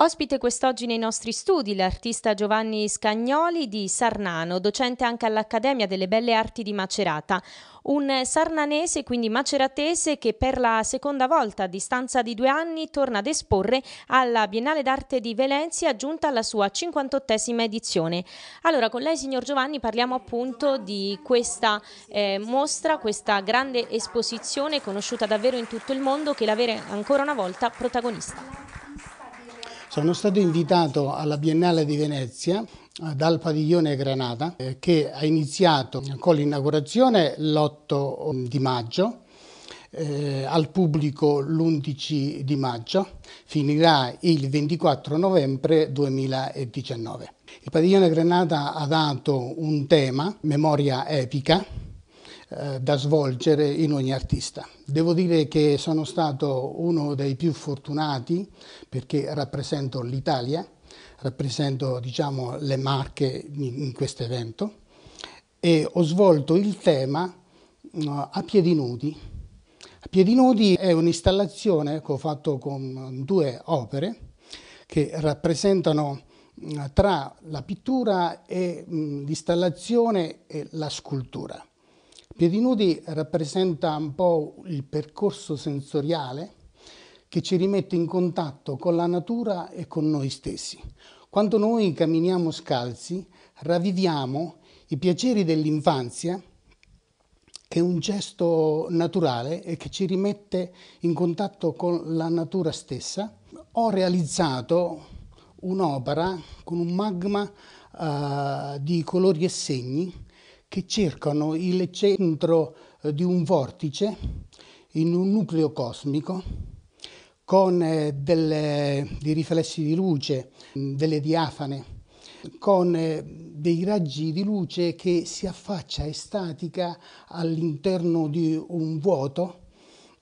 Ospite quest'oggi nei nostri studi l'artista Giovanni Scagnoli di Sarnano, docente anche all'Accademia delle Belle Arti di Macerata. Un sarnanese, quindi maceratese, che per la seconda volta a distanza di due anni torna ad esporre alla Biennale d'Arte di Venezia, giunta alla sua 58esima edizione. Allora, con lei, signor Giovanni, parliamo appunto di questa eh, mostra, questa grande esposizione conosciuta davvero in tutto il mondo, che la ancora una volta protagonista. Sono stato invitato alla Biennale di Venezia dal padiglione Granata eh, che ha iniziato con l'inaugurazione l'8 mm, di maggio eh, al pubblico l'11 di maggio, finirà il 24 novembre 2019. Il padiglione Granata ha dato un tema, memoria epica, eh, da svolgere in ogni artista. Devo dire che sono stato uno dei più fortunati perché rappresento l'Italia, rappresento diciamo, le marche in, in questo evento e ho svolto il tema no, eh, a piedi nudi. A piedi nudi è un'installazione che ho fatto con due opere che rappresentano eh, tra la pittura e mm, l'installazione e la scultura. Piedi nudi rappresenta un po' il percorso sensoriale che ci rimette in contatto con la natura e con noi stessi. Quando noi camminiamo scalzi, ravviviamo i piaceri dell'infanzia, che è un gesto naturale e che ci rimette in contatto con la natura stessa. Ho realizzato un'opera con un magma uh, di colori e segni che cercano il centro eh, di un vortice in un nucleo cosmico con eh, delle, dei riflessi di luce, mm, delle diafane, con eh, dei raggi di luce che si affaccia estatica all'interno di un vuoto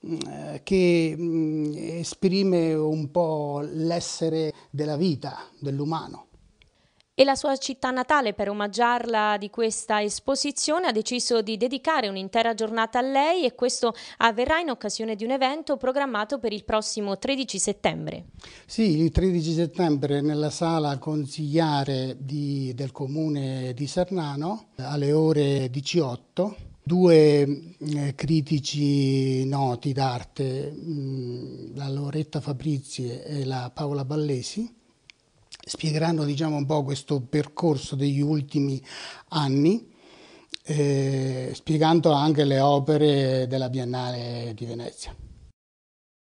mm, che mm, esprime un po' l'essere della vita, dell'umano e la sua città natale per omaggiarla di questa esposizione ha deciso di dedicare un'intera giornata a lei e questo avverrà in occasione di un evento programmato per il prossimo 13 settembre. Sì, il 13 settembre nella sala consigliare di, del comune di Sarnano alle ore 18 due eh, critici noti d'arte, mm, la Loretta Fabrizi e la Paola Ballesi, spiegheranno diciamo, un po' questo percorso degli ultimi anni, eh, spiegando anche le opere della Biennale di Venezia.